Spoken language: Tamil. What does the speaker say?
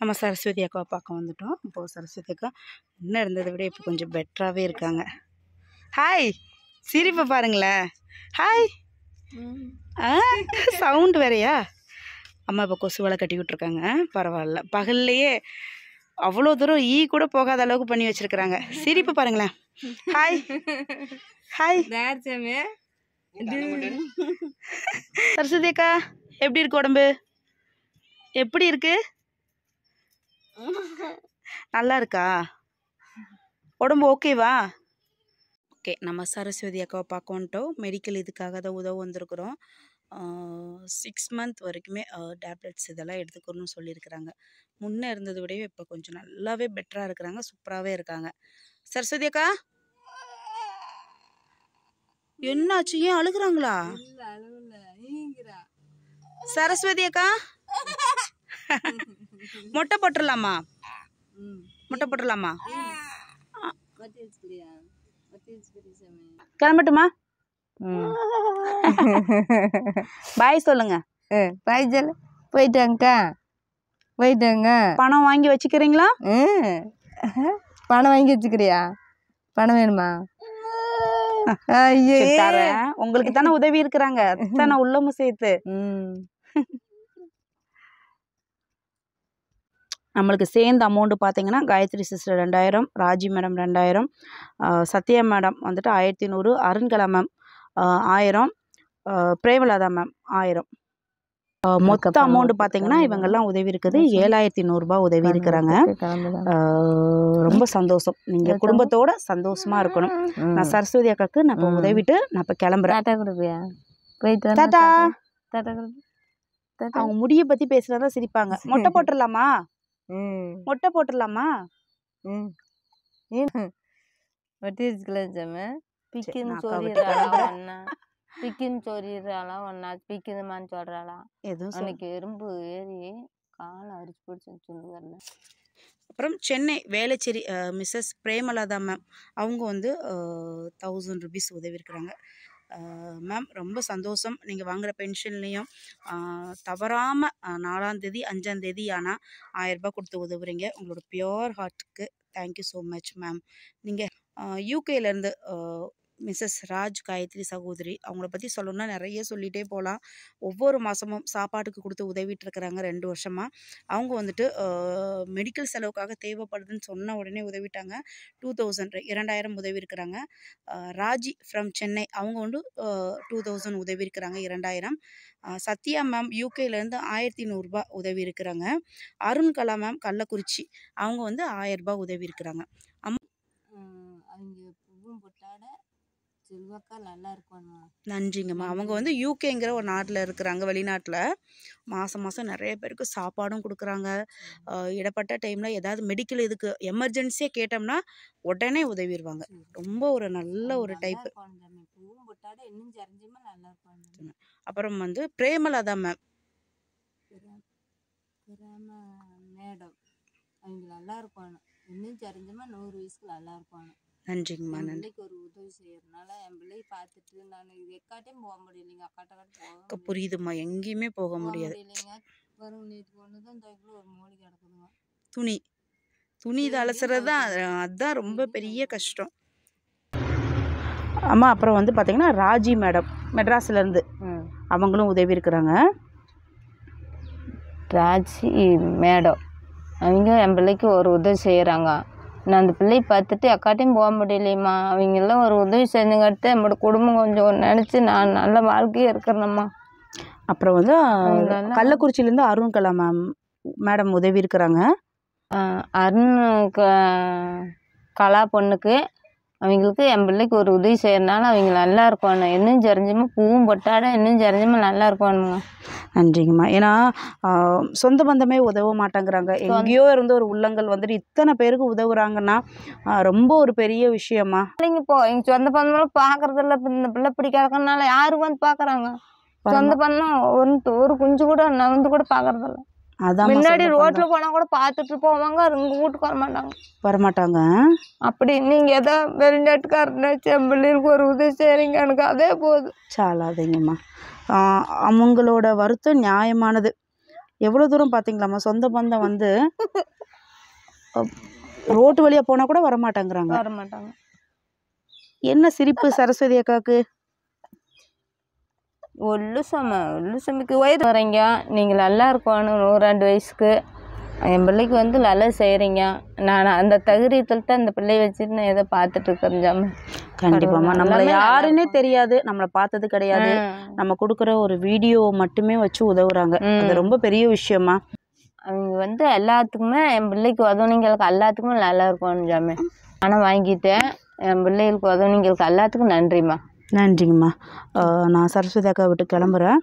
நம்ம சரஸ்வதி அக்காவை பார்க்க வந்துட்டோம் இப்போ சரஸ்வதி அக்கா முன்னே இருந்ததை விட இப்போ கொஞ்சம் பெட்டராகவே இருக்காங்க ஹாய் சிரிப்பை பாருங்களேன் ஹாய் ஆ சவுண்டு வேறையா அம்மா இப்போ கொசு வலை கட்டி விட்ருக்காங்க பரவாயில்ல பகல்லையே அவ்வளோ தூரம் ஈ கூட போகாத அளவுக்கு பண்ணி வச்சுருக்குறாங்க சிரிப்பு பாருங்களேன் ஹாய் ஹாய் சரஸ்வதி அக்கா எப்படி இருக்கு உடம்பு எப்படி இருக்குது நல்லா இருக்கா உடம்பு ஓகேவா ஓகே நம்ம சரஸ்வதி அக்காவை பார்க்கோன்ட்டோம் மெடிக்கல் இதுக்காக தான் உதவ வந்திருக்கிறோம் சிக்ஸ் மந்த் வரைக்குமே டேப்லெட்ஸ் இதெல்லாம் எடுத்துக்கணும்னு சொல்லியிருக்கிறாங்க முன்னே இருந்தது விடவே இப்போ கொஞ்சம் நல்லாவே பெட்டராக இருக்கிறாங்க சூப்பராகவே இருக்காங்க சரஸ்வதி அக்கா என்னாச்சு ஏன் அழுகுறாங்களா சரஸ்வதி அக்கா மொட்டை போட்டுடலாமா மொட்டை போட்டுடலாமா கிளம்பட்டுமா பாய் சொல்லுங்க பாய் ஜல் போயிட்டாங்கக்கா போயிட்டாங்க பணம் வாங்கி வச்சுக்கிறீங்களா பணம் வாங்கி வச்சுக்கிறியா பணம் வேணுமா உங்களுக்கு தானே உதவி இருக்கிறாங்க தானே உள்ளமும் சேர்த்து நம்மளுக்கு சேர்ந்த அமௌண்ட்டு பார்த்திங்கன்னா காயத்ரி சிஸ்டர் ரெண்டாயிரம் ராஜி மேடம் ரெண்டாயிரம் சத்யா மேடம் வந்துட்டு ஆயிரத்தி நூறு அருண்கலா மேம் ஆயிரம் பிரேமலதா மேம் ஆயிரம் மொத்த அமௌண்ட் பார்த்தீங்கன்னா இவங்கெல்லாம் உதவி இருக்குது ஏழாயிரத்தி நூறுரூபா உதவி இருக்கிறாங்க ரொம்ப சந்தோஷம் நீங்கள் குடும்பத்தோட சந்தோஷமாக இருக்கணும் நான் சரஸ்வதி அக்காக்கு நான் இப்போ உதவிட்டு நான் இப்போ கிளம்புறேன் அவங்க முடிய பற்றி பேசுகிறதா சிரிப்பாங்க மொட்டை போட்டுடலாமா மொட்டை போட்டுடலாமா இதெல்லாம் சாமி பிக்கின் சொல்லிடுறாளா ஒன்னா பிக்கின்னு சொல்லிடுறாளா ஒன்னா பிக்கிதுமான்னு எதுவும் அன்னைக்கு எறும்பு ஏறி கால் அரிச்சு பிடிச்சு சொல்லி அப்புறம் சென்னை வேளச்சேரி மிஸ்ஸஸ் பிரேமலதா மேம் அவங்க வந்து தௌசண்ட் ருபீஸ் உதவி இருக்கிறாங்க மேம் ரொம்ப சந்தோஷம் நீங்கள் வாங்குகிற பென்ஷன்லேயும் தவறாமல் நாலாந்தேதி அஞ்சாந்தேதி ஆனால் ஆயரரூபா கொடுத்து உதவுறீங்க உங்களோட பியோர் ஹார்ட்டுக்கு தேங்க்யூ ஸோ மச் மேம் நீங்கள் யூகேலேருந்து மிஸ்ஸஸ் ராஜ் காயத்ரி சகோதரி அவங்கள பற்றி சொல்லணும்னா நிறைய சொல்லிகிட்டே போகலாம் ஒவ்வொரு மாதமும் சாப்பாட்டுக்கு கொடுத்து இருக்கிறாங்க ரெண்டு வருஷமாக அவங்க வந்துட்டு மெடிக்கல் செலவுக்காக தேவைப்படுதுன்னு சொன்ன உடனே உதவிட்டாங்க டூ தௌசண்ட் இரண்டாயிரம் உதவி இருக்கிறாங்க ராஜி ஃப்ரம் சென்னை அவங்க வந்து டூ தௌசண்ட் உதவி இருக்கிறாங்க இரண்டாயிரம் சத்யா மேம் யூகேலேருந்து ஆயிரத்தி நூறுரூபா உதவி இருக்கிறாங்க அருண் கலா மேம் கள்ளக்குறிச்சி அவங்க வந்து ஆயிரரூபா உதவி இருக்கிறாங்க அம் அவங்க பூவும் பொட்டாட நல்லா நன்றிங்கம்மா அவங்க வந்து யூகேங்கிற ஒரு நாட்டில் இருக்கிறாங்க வெளிநாட்டில் மாதம் மாதம் நிறைய பேருக்கு சாப்பாடும் கொடுக்குறாங்க இடப்பட்ட டைமில் ஏதாவது மெடிக்கல் இதுக்கு எமர்ஜென்சியாக கேட்டோம்னா உடனே உதவிடுவாங்க ரொம்ப ஒரு நல்ல ஒரு டைப்பு அப்புறம் வந்து பிரேமலதா மேம் மேடம் அவங்க நல்லா இருப்பானு இன்னும் சரிஞ்சமா நூறு வயசுக்கு நல்லா இருப்பானு நன்றிங்கம்மா நன்றிக்கு ஒரு உதவி செய்யறதுனால என் பிள்ளைய பார்த்துட்டு நான் எக்காட்டையும் போக முடியலைங்க அக்காட்ட புரியுதும்மா எங்கேயுமே போக முடியாது இல்லைங்க வரும் நேற்று ஒன்று தான் தொகுப்பில் ஒரு மூலி கிடக்குதுங்க துணி துணி இதை அலசுறது தான் அதுதான் ரொம்ப பெரிய கஷ்டம் அம்மா அப்புறம் வந்து பார்த்தீங்கன்னா ராஜி மேடம் மெட்ராஸ்லேருந்து அவங்களும் உதவி இருக்கிறாங்க ராஜி மேடம் அவங்க என் பிள்ளைக்கு ஒரு உதவி செய்கிறாங்க நான் அந்த பிள்ளையை பார்த்துட்டு எக்காட்டையும் போக முடியலையம்மா அவங்கெல்லாம் ஒரு உதவி செஞ்சுங்கிட்டு நம்ம குடும்பம் கொஞ்சம் நினச்சி நான் நல்ல வாழ்க்கையே இருக்கிறேன்ம்மா அப்புறம் வந்து கள்ளக்குறிச்சியிலேருந்து அருண் கலா மேம் மேடம் உதவி இருக்கிறாங்க அருண் கலா பொண்ணுக்கு அவங்களுக்கு என் பிள்ளைக்கு ஒரு உதவி செய்யறதுனால அவங்க நல்லா இருக்கணும் இன்னும் சரிஞ்சமா பூவும் பொட்டாட இன்னும் சரிஞ்சமா நல்லா இருக்கணுங்க நன்றிங்கம்மா ஏன்னா சொந்த பந்தமே உதவ மாட்டேங்கிறாங்க எங்கேயோ இருந்து ஒரு உள்ளங்கள் வந்துட்டு இத்தனை பேருக்கு உதவுறாங்கன்னா ரொம்ப ஒரு பெரிய விஷயமா இல்லைங்க இப்போ எங்கள் சொந்த பந்தமெல்லாம் பாக்குறது இல்லை இந்த பிள்ளை பிடிக்காதுனால யாரு வந்து பாக்குறாங்க சொந்த பந்தம் ஒரு ஒரு குஞ்சு கூட நான் வந்து கூட பாக்குறதில்ல அதான் முன்னாடி ரோட்ல போனா கூட பார்த்துட்டு போவாங்க உங்க வீட்டுக்கு வரமாட்டாங்க வரமாட்டாங்க அப்படி நீங்க ஏதோ வெளிநாட்டுக்காரங்க செம்பிள்ளிக்கு ஒரு உதவி செய்றீங்க எனக்கு அதே போதும் சாலாதீங்கம்மா அவங்களோட வருத்தம் நியாயமானது எவ்வளோ தூரம் பார்த்தீங்களாம்மா சொந்த பந்தம் வந்து ரோட்டு வழியாக போனால் கூட வரமாட்டேங்கிறாங்க வரமாட்டாங்க என்ன சிரிப்பு சரஸ்வதி அக்காவுக்கு ஒல்லு சுமை ஒல்லு வயது வரீங்க நீங்கள் நல்லா இருக்கணும் நூறாண்டு வயசுக்கு என் பிள்ளைக்கு வந்து நல்லா செய்கிறீங்க நான் அந்த தகுதியத்தில் தான் அந்த பிள்ளையை வச்சுட்டு நான் எதை பார்த்துட்டு ஜாம கண்டிப்பாம்மா நம்மளை யாருன்னே தெரியாது நம்மளை பார்த்தது கிடையாது நம்ம கொடுக்குற ஒரு வீடியோவை மட்டுமே வச்சு உதவுறாங்க அது ரொம்ப பெரிய விஷயமா அவங்க வந்து எல்லாத்துக்குமே என் பிள்ளைக்கு உதவுனிங்களுக்கு எல்லாத்துக்குமே நல்லா இருக்கணும் ஜாமே ஆனால் வாங்கிட்டேன் என் பிள்ளைகளுக்கு உதவுனிங்களுக்கு எல்லாத்துக்கும் நன்றிம்மா நன்றிங்கம்மா நான் சரஸ்வதி அக்கா விட்டு கிளம்புறேன்